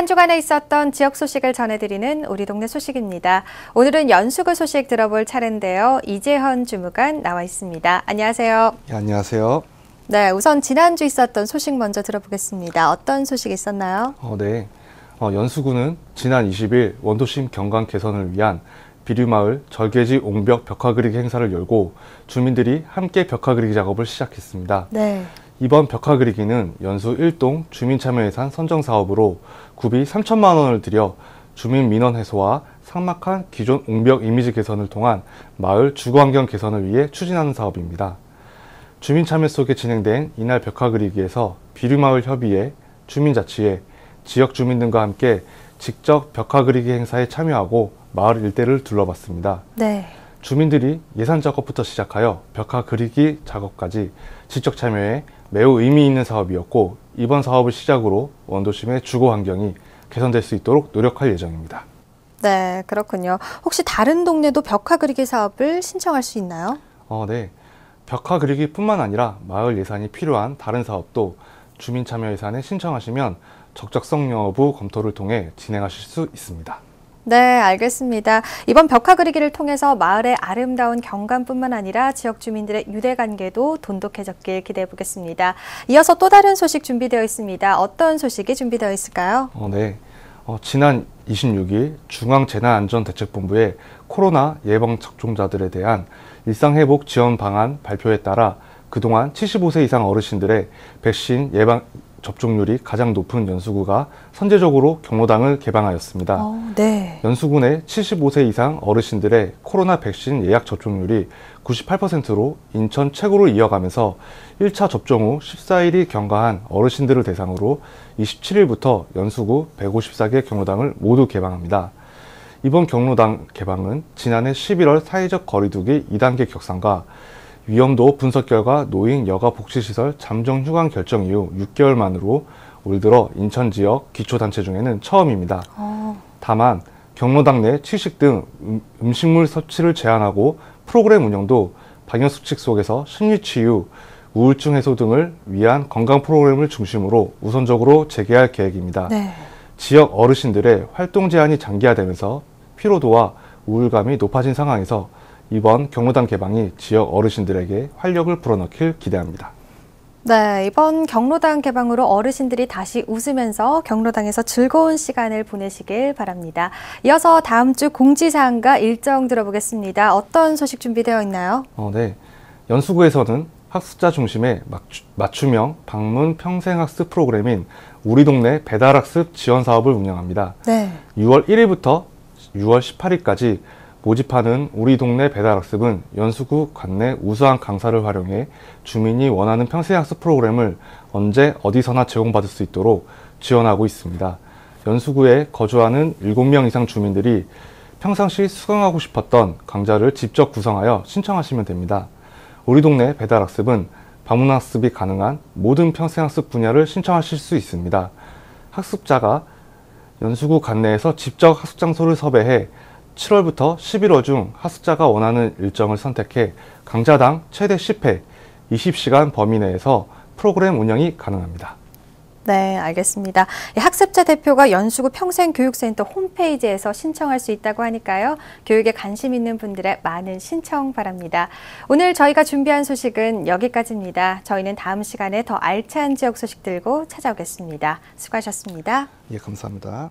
한 주간에 있었던 지역 소식을 전해드리는 우리 동네 소식입니다. 오늘은 연수구 소식 들어볼 차례인데요. 이재헌 주무관 나와 있습니다. 안녕하세요. 네, 안녕하세요. 네, 우선 지난주 있었던 소식 먼저 들어보겠습니다. 어떤 소식이 있었나요? 어, 네. 어, 연수구는 지난 20일 원도심 경관 개선을 위한 비류마을 절개지 옹벽 벽화 그리기 행사를 열고 주민들이 함께 벽화 그리기 작업을 시작했습니다. 네. 이번 벽화 그리기는 연수 1동 주민참여예산 선정 사업으로 구비 3천만 원을 들여 주민 민원 해소와 상막한 기존 옹벽 이미지 개선을 통한 마을 주거환경 개선을 위해 추진하는 사업입니다. 주민 참여 속에 진행된 이날 벽화 그리기에서 비류마을 협의회, 주민자치회, 지역 주민 등과 함께 직접 벽화 그리기 행사에 참여하고 마을 일대를 둘러봤습니다. 네. 주민들이 예산 작업부터 시작하여 벽화 그리기 작업까지 직접 참여해 매우 의미 있는 사업이었고 이번 사업을 시작으로 원도심의 주거 환경이 개선될 수 있도록 노력할 예정입니다. 네, 그렇군요. 혹시 다른 동네도 벽화 그리기 사업을 신청할 수 있나요? 어, 네. 벽화 그리기뿐만 아니라 마을 예산이 필요한 다른 사업도 주민 참여 예산에 신청하시면 적적성 여부 검토를 통해 진행하실 수 있습니다. 네, 알겠습니다. 이번 벽화 그리기를 통해서 마을의 아름다운 경관뿐만 아니라 지역 주민들의 유대 관계도 돈독해졌길 기대해 보겠습니다. 이어서 또 다른 소식 준비되어 있습니다. 어떤 소식이 준비되어 있을까요? 어, 네. 어, 지난 26일 중앙재난안전대책본부의 코로나 예방 접종자들에 대한 일상회복 지원 방안 발표에 따라 그동안 75세 이상 어르신들의 백신 예방 접종률이 가장 높은 연수구가 선제적으로 경로당을 개방하였습니다. 어, 네. 연수구 내 75세 이상 어르신들의 코로나 백신 예약 접종률이 98%로 인천 최고로 이어가면서 1차 접종 후 14일이 경과한 어르신들을 대상으로 27일부터 연수구 154개 경로당을 모두 개방합니다. 이번 경로당 개방은 지난해 11월 사회적 거리두기 2단계 격상과 위험도 분석 결과 노인 여가복지시설 잠정 휴강 결정 이후 6개월 만으로 올 들어 인천 지역 기초단체 중에는 처음입니다. 오. 어. 다만 경로당 내 취식 등 음, 식물 섭취를 제한하고 프로그램 운영도 방역수칙 속에서 심리치유, 우울증 해소 등을 위한 건강 프로그램을 중심으로 우선적으로 재개할 계획입니다. 네. 지역 어르신들의 활동 제한이 장기화되면서 피로도와 우울감이 높아진 상황에서 이번 경로당 개방이 지역 어르신들에게 활력을 불어넣길 기대합니다. 네, 이번 경로당 개방으로 어르신들이 다시 웃으면서 경로당에서 즐거운 시간을 보내시길 바랍니다. 이어서 다음 주 공지사항과 일정 들어보겠습니다. 어떤 소식 준비되어 있나요? 어, 네. 연수구에서는 학습자 중심의 맞춤형 방문 평생학습 프로그램인 우리 동네 배달학습 지원 사업을 운영합니다. 네. 6월 1일부터 6월 18일까지 모집하는 우리 동네 배달학습은 연수구 관내 우수한 강사를 활용해 주민이 원하는 평생학습 프로그램을 언제 어디서나 제공받을 수 있도록 지원하고 있습니다. 연수구에 거주하는 7명 이상 주민들이 평상시 수강하고 싶었던 강좌를 직접 구성하여 신청하시면 됩니다. 우리 동네 배달학습은 방문학습이 가능한 모든 평생학습 분야를 신청하실 수 있습니다. 학습자가 연수구 관내에서 직접 학습 장소를 섭외해 7월부터 11월 중 학습자가 원하는 일정을 선택해 강좌당 최대 10회 20시간 범위 내에서 프로그램 운영이 가능합니다. 네, 알겠습니다. 학습자 대표가 연수구 평생교육센터 홈페이지에서 신청할 수 있다고 하니까요. 교육에 관심 있는 분들의 많은 신청 바랍니다. 오늘 저희가 준비한 소식은 여기까지입니다. 저희는 다음 시간에 더 알찬 지역 소식 들고 찾아오겠습니다. 수고하셨습니다. 예, 감사합니다.